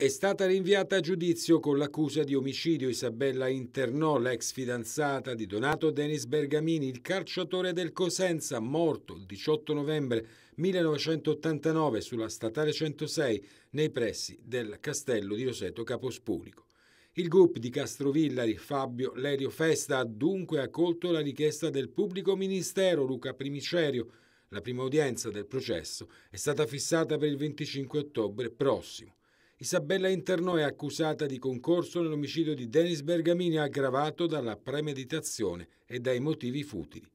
È stata rinviata a giudizio con l'accusa di omicidio Isabella Internò, l'ex fidanzata di Donato Denis Bergamini, il calciatore del Cosenza, morto il 18 novembre 1989 sulla statale 106 nei pressi del castello di Roseto Capospulico. Il gruppo di Castrovillari, Fabio Lerio Festa, ha dunque accolto la richiesta del pubblico ministero Luca Primicerio. La prima udienza del processo è stata fissata per il 25 ottobre prossimo. Isabella Internò è accusata di concorso nell'omicidio di Denis Bergamini aggravato dalla premeditazione e dai motivi futili.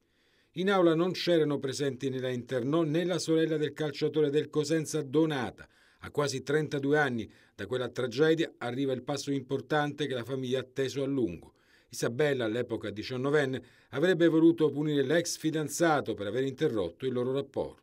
In aula non c'erano presenti né la Internò né la sorella del calciatore del Cosenza Donata. A quasi 32 anni da quella tragedia arriva il passo importante che la famiglia ha atteso a lungo. Isabella, all'epoca diciannovenne, avrebbe voluto punire l'ex fidanzato per aver interrotto il loro rapporto.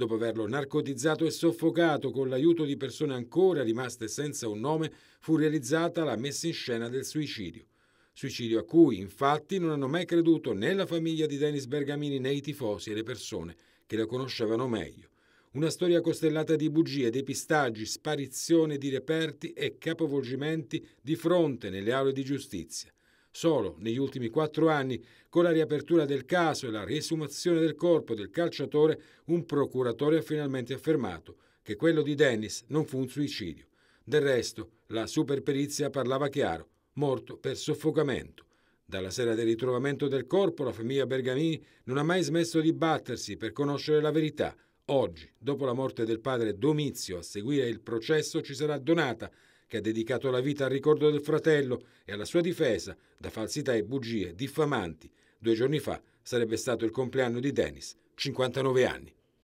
Dopo averlo narcotizzato e soffocato con l'aiuto di persone ancora rimaste senza un nome, fu realizzata la messa in scena del suicidio. Suicidio a cui, infatti, non hanno mai creduto né la famiglia di Denis Bergamini né i tifosi e le persone che lo conoscevano meglio. Una storia costellata di bugie, depistaggi, sparizione di reperti e capovolgimenti di fronte nelle aule di giustizia. Solo negli ultimi quattro anni, con la riapertura del caso e la riesumazione del corpo del calciatore, un procuratore ha finalmente affermato che quello di Dennis non fu un suicidio. Del resto, la superperizia parlava chiaro, morto per soffocamento. Dalla sera del ritrovamento del corpo, la famiglia Bergamini non ha mai smesso di battersi per conoscere la verità. Oggi, dopo la morte del padre Domizio, a seguire il processo ci sarà Donata, che ha dedicato la vita al ricordo del fratello e alla sua difesa da falsità e bugie diffamanti. Due giorni fa sarebbe stato il compleanno di Dennis, 59 anni.